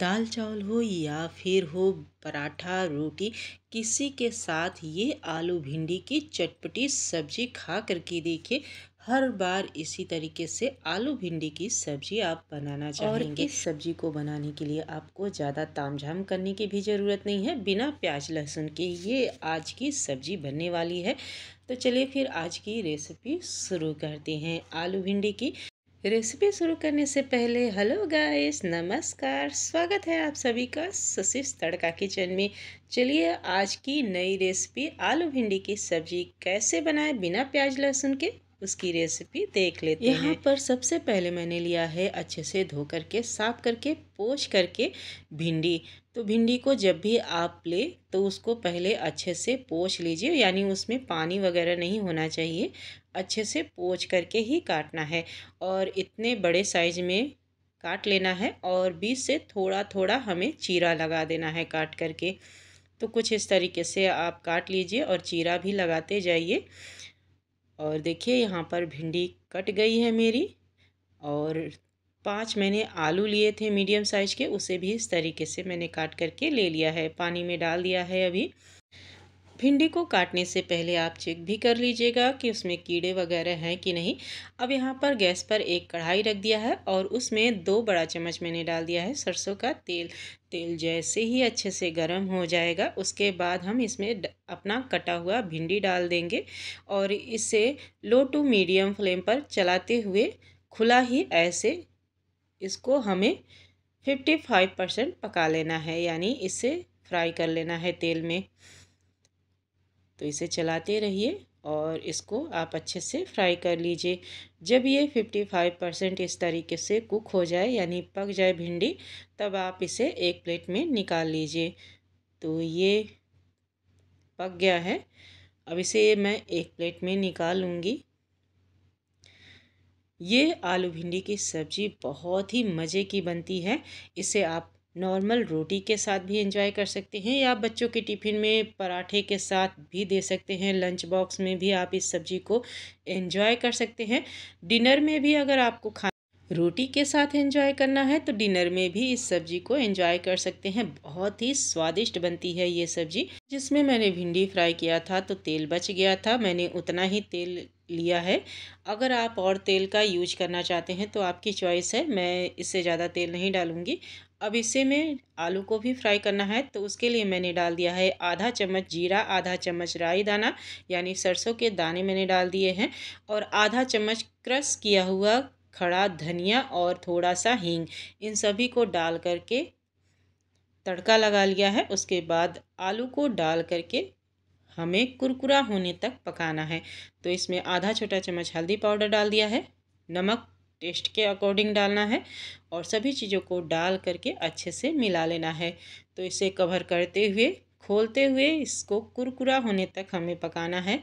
दाल चावल हो या फिर हो पराठा रोटी किसी के साथ ये आलू भिंडी की चटपटी सब्जी खा करके देखिए हर बार इसी तरीके से आलू भिंडी की सब्जी आप बनाना चाहेंगे और इस सब्जी को बनाने के लिए आपको ज़्यादा ताम झाम करने की भी ज़रूरत नहीं है बिना प्याज लहसुन के ये आज की सब्जी बनने वाली है तो चलिए फिर आज की रेसिपी शुरू करते हैं आलू भिंडी की रेसिपी शुरू करने से पहले हेलो गाइस नमस्कार स्वागत है आप सभी का सशिश तड़का किचन में चलिए आज की नई रेसिपी आलू भिंडी की सब्जी कैसे बनाएं बिना प्याज लहसुन के उसकी रेसिपी देख लेते हैं यहाँ पर सबसे पहले मैंने लिया है अच्छे से धो करके साफ करके पोछ करके भिंडी तो भिंडी को जब भी आप ले तो उसको पहले अच्छे से पोछ लीजिए यानी उसमें पानी वगैरह नहीं होना चाहिए अच्छे से पोछ करके ही काटना है और इतने बड़े साइज में काट लेना है और बीच से थोड़ा थोड़ा हमें चीरा लगा देना है काट करके तो कुछ इस तरीके से आप काट लीजिए और चीरा भी लगाते जाइए और देखिए यहाँ पर भिंडी कट गई है मेरी और पांच मैंने आलू लिए थे मीडियम साइज़ के उसे भी इस तरीके से मैंने काट करके ले लिया है पानी में डाल दिया है अभी भिंडी को काटने से पहले आप चेक भी कर लीजिएगा कि उसमें कीड़े वगैरह हैं कि नहीं अब यहाँ पर गैस पर एक कढ़ाई रख दिया है और उसमें दो बड़ा चम्मच मैंने डाल दिया है सरसों का तेल तेल जैसे ही अच्छे से गर्म हो जाएगा उसके बाद हम इसमें अपना कटा हुआ भिंडी डाल देंगे और इसे लो टू मीडियम फ्लेम पर चलाते हुए खुला ही ऐसे इसको हमें फिफ्टी फाइव परसेंट पका लेना है यानी इसे फ्राई कर लेना है तेल में तो इसे चलाते रहिए और इसको आप अच्छे से फ्राई कर लीजिए जब ये 55 परसेंट इस तरीके से कुक हो जाए यानी पक जाए भिंडी तब आप इसे एक प्लेट में निकाल लीजिए तो ये पक गया है अब इसे मैं एक प्लेट में निकाल लूँगी ये आलू भिंडी की सब्ज़ी बहुत ही मज़े की बनती है इसे आप नॉर्मल रोटी के साथ भी इंजॉय कर सकते हैं या आप बच्चों के टिफ़िन में पराठे के साथ भी दे सकते हैं लंच बॉक्स में भी आप इस सब्जी को एंजॉय कर सकते हैं डिनर में भी अगर आपको खा रोटी के साथ एंजॉय करना है तो डिनर में भी इस सब्जी को एंजॉय कर सकते हैं बहुत ही स्वादिष्ट बनती है ये सब्जी जिसमें मैंने भिंडी फ्राई किया था तो तेल बच गया था मैंने उतना ही तेल लिया है अगर आप और तेल का यूज करना चाहते हैं तो आपकी चॉइस है मैं इससे ज़्यादा तेल नहीं डालूंगी अब इससे में आलू को भी फ्राई करना है तो उसके लिए मैंने डाल दिया है आधा चम्मच जीरा आधा चम्मच राई दाना यानी सरसों के दाने मैंने डाल दिए हैं और आधा चम्मच क्रश किया हुआ खड़ा धनिया और थोड़ा सा हींग इन सभी को डाल करके तड़का लगा लिया है उसके बाद आलू को डाल करके हमें कुरकुरा होने तक पकाना है तो इसमें आधा छोटा चम्मच हल्दी पाउडर डाल दिया है नमक टेस्ट के अकॉर्डिंग डालना है और सभी चीज़ों को डाल करके अच्छे से मिला लेना है तो इसे कवर करते हुए खोलते हुए इसको कुरकुरा होने तक हमें पकाना है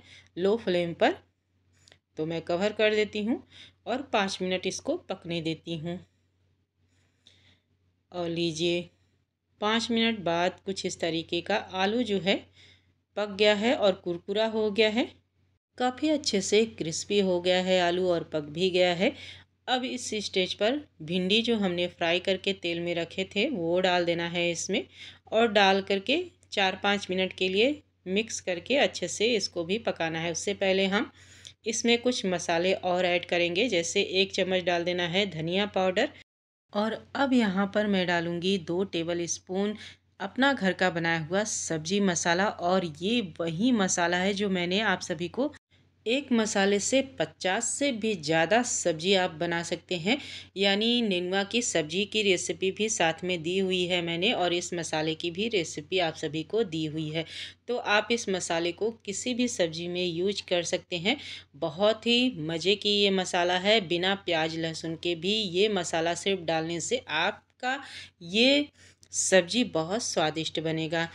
लो फ्लेम पर तो मैं कवर कर देती हूँ और पाँच मिनट इसको पकने देती हूँ और लीजिए पाँच मिनट बाद कुछ इस तरीके का आलू जो है पक गया है और कुरकुरा हो गया है काफ़ी अच्छे से क्रिस्पी हो गया है आलू और पक भी गया है अब इस स्टेज पर भिंडी जो हमने फ्राई करके तेल में रखे थे वो डाल देना है इसमें और डाल करके चार पाँच मिनट के लिए मिक्स करके अच्छे से इसको भी पकाना है उससे पहले हम इसमें कुछ मसाले और ऐड करेंगे जैसे एक चम्मच डाल देना है धनिया पाउडर और अब यहाँ पर मैं डालूँगी दो टेबल स्पून अपना घर का बनाया हुआ सब्जी मसाला और ये वही मसाला है जो मैंने आप सभी को एक मसाले से पचास से भी ज़्यादा सब्जी आप बना सकते हैं यानी नेनुआ की सब्जी की रेसिपी भी साथ में दी हुई है मैंने और इस मसाले की भी रेसिपी आप सभी को दी हुई है तो आप इस मसाले को किसी भी सब्जी में यूज कर सकते हैं बहुत ही मज़े की ये मसाला है बिना प्याज लहसुन के भी ये मसाला सिर्फ डालने से आपका ये सब्जी बहुत स्वादिष्ट बनेगा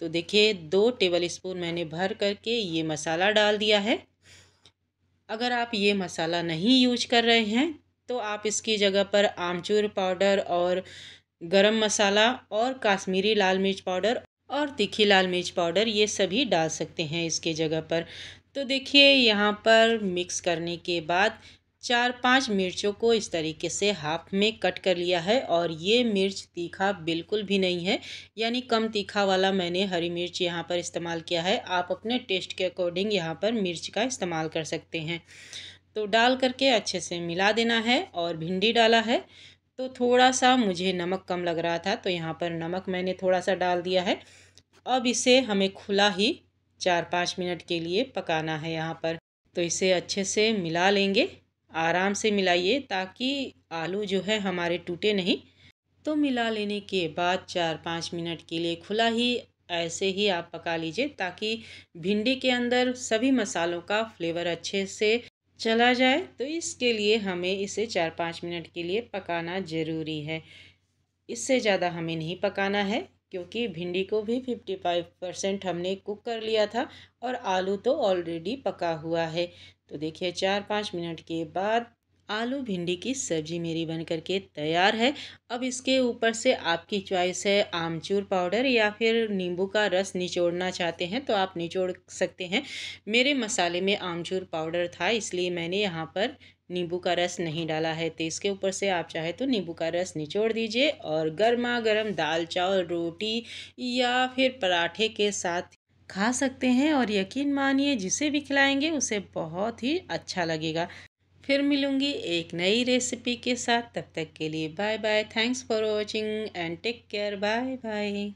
तो देखिए दो टेबल स्पून मैंने भर करके ये मसाला डाल दिया है अगर आप ये मसाला नहीं यूज कर रहे हैं तो आप इसकी जगह पर आमचूर पाउडर और गरम मसाला और काश्मीरी लाल मिर्च पाउडर और तीखी लाल मिर्च पाउडर ये सभी डाल सकते हैं इसके जगह पर तो देखिए यहाँ पर मिक्स करने के बाद चार पांच मिर्चों को इस तरीके से हाफ में कट कर लिया है और ये मिर्च तीखा बिल्कुल भी नहीं है यानी कम तीखा वाला मैंने हरी मिर्च यहाँ पर इस्तेमाल किया है आप अपने टेस्ट के अकॉर्डिंग यहाँ पर मिर्च का इस्तेमाल कर सकते हैं तो डाल करके अच्छे से मिला देना है और भिंडी डाला है तो थोड़ा सा मुझे नमक कम लग रहा था तो यहाँ पर नमक मैंने थोड़ा सा डाल दिया है अब इसे हमें खुला ही चार पाँच मिनट के लिए पकाना है यहाँ पर तो इसे अच्छे से मिला लेंगे आराम से मिलाइए ताकि आलू जो है हमारे टूटे नहीं तो मिला लेने के बाद चार पाँच मिनट के लिए खुला ही ऐसे ही आप पका लीजिए ताकि भिंडी के अंदर सभी मसालों का फ्लेवर अच्छे से चला जाए तो इसके लिए हमें इसे चार पाँच मिनट के लिए पकाना ज़रूरी है इससे ज़्यादा हमें नहीं पकाना है क्योंकि भिंडी को भी फिफ्टी फाइव परसेंट हमने कुक कर लिया था और आलू तो ऑलरेडी पका हुआ है तो देखिए चार पाँच मिनट के बाद आलू भिंडी की सब्जी मेरी बन के तैयार है अब इसके ऊपर से आपकी चॉइस है आमचूर पाउडर या फिर नींबू का रस निचोड़ना चाहते हैं तो आप निचोड़ सकते हैं मेरे मसाले में आमचूर पाउडर था इसलिए मैंने यहाँ पर नींबू का रस नहीं डाला है तो इसके ऊपर से आप चाहे तो नींबू का रस निचोड़ दीजिए और गर्मा गर्म दाल चावल रोटी या फिर पराठे के साथ खा सकते हैं और यकीन मानिए जिसे भी खिलाएंगे उसे बहुत ही अच्छा लगेगा फिर मिलूँगी एक नई रेसिपी के साथ तब तक के लिए bye bye thanks for watching and take care bye bye